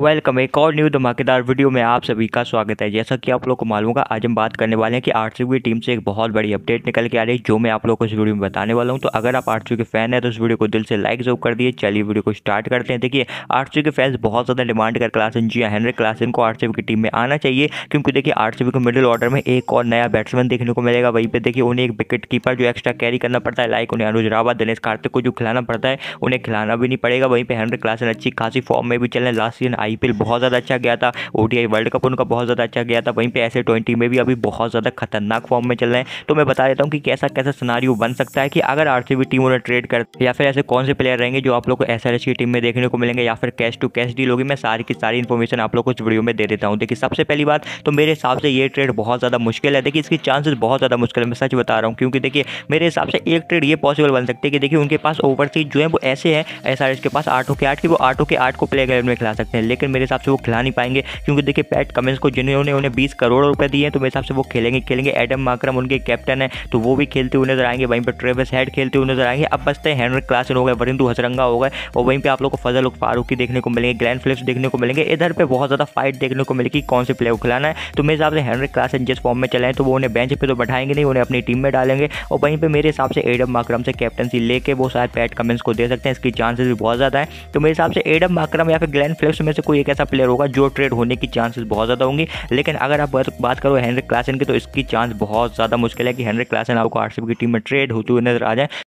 welcome एक और new धमाकेदार वीडियो में आप सभी का स्वागत है जैसा कि आप लोग को मालूम होगा आज हम बात करने वाले हैं कि आर की टीम से एक बहुत बड़ी अपडेट निकल के आ रही है जो मैं आप लोग को इस वीडियो में बताने वाला हूं तो अगर आप आर के फैन है तो इस वीडियो को दिल से लाइक जरूर कर दिए चलिए वीडियो को स्टार्ट करते हैं देखिए आर के फैंस बहुत ज़्यादा डिमांड कर क्लासन जिया हेनरी क्लास को आर की टीम में आना चाहिए क्योंकि देखिए आर को मिडिल ऑर्डर में एक और नया बैट्समैन देखने को मिलेगा वहीं पर देखिए उन्हें एक विकेट कीपर जो एक्स्ट्रा कैरी करना पड़ता है लाइक उन्हें अनुज रावत दिनेश कार्तिक को जो खिलाना पड़ता है उन्हें खिलाना भी नहीं पड़ेगा वहीं पर हेनरी क्लासन अच्छी खासी फॉर्म में भी चल रहे हैं लास्ट सीजन आई बहुत ज़्यादा अच्छा गया था ओ वर्ल्ड कप उनका बहुत ज़्यादा अच्छा गया था वहीं पर ऐसे ट्वेंटी में भी अभी बहुत ज़्यादा खतरनाक फॉर्म में चल रहे हैं तो मैं बता देता हूँ कि कैसा कैसा सनारी बन सकता है कि अगर आर टीम उन्हें ट्रेड कर या फिर ऐसे कौन से प्लेयर रहेंगे जो आप लोग को एस की टीम में देखने को मिलेंगे या फिर कैश टू कैश डील होगी मैं सारी की सारी इन्फॉर्मेशन आप लोग को इस वीडियो में दे देता हूँ देखिए सबसे पहली बात तो मेरे हिसाब से ये ट्रेड बहुत ज़्यादा मुश्किल है देखिए इसकी चांसेस बहुत ज़्यादा मुश्किल है मैं सच बता रहा हूँ क्योंकि देखिए मेरे हिसाब से एक ट्रेड ये पॉसिबल बन सकती है कि देखिए उनके पास ओवरसीज जो है वो ऐसे हैं एस के पास आठों के आठ की वो आठों के आठ को प्ले ग्रेड में खिला सकते हैं लेकिन मेरे हिसाब से वो खिला नहीं पाएंगे क्योंकि देखिए पैट कमेंस को जिन्होंने उन्हें बीस करोड़ रुपए दिए हैं तो मेरे हिसाब से वो खेलेंगे खेलेंगे एडम माक्रम उनके कैप्टन है तो वो भी खेलते हुए नजर आएंगे वहीं पर ट्रेवस हेड खेलते हुए नजर आएंगे अब बसते हैं हैनरिक क्लासन हो गए वरिंदू हजरंगा हो गए और वहीं पर आप लोग को फजल फारूकी देखने को मिलेंगे ग्रैंड फ्लिप्स देखने को मिलेंगे इधर पर बहुत ज़्यादा फाइट देखने को मिलेगी कौन से प्ले खिलाना है तो मेरे हिसाब से हैनरिक क्लासन जिस फॉर्म में चले हैं तो वो उन्हें बेंच पर तो बैठाएंगे नहीं उन्हें अपनी टीम में डालेंगे और वहीं पर मेरे हिसाब से एडम माक्रम से कैप्टनसी लेके वो शायद पैट कमेंस को दे सकते हैं इसकी चांसेस भी बहुत ज़्यादा है तो मेरे हिसाब से एडम माक्रम या फिर ग्लैन फ्लिप्स में से कोई एक ऐसा प्लेयर होगा जो ट्रेड होने की चांसेस बहुत ज़्यादा होंगे लेकिन अगर आप बात करो हेनरिक क्लासन की तो इसकी चांस बहुत ज़्यादा मुश्किल है कि हेनरिक क्लासन आपको आरसीबी की टीम में ट्रेड होते हुए नजर आ जाए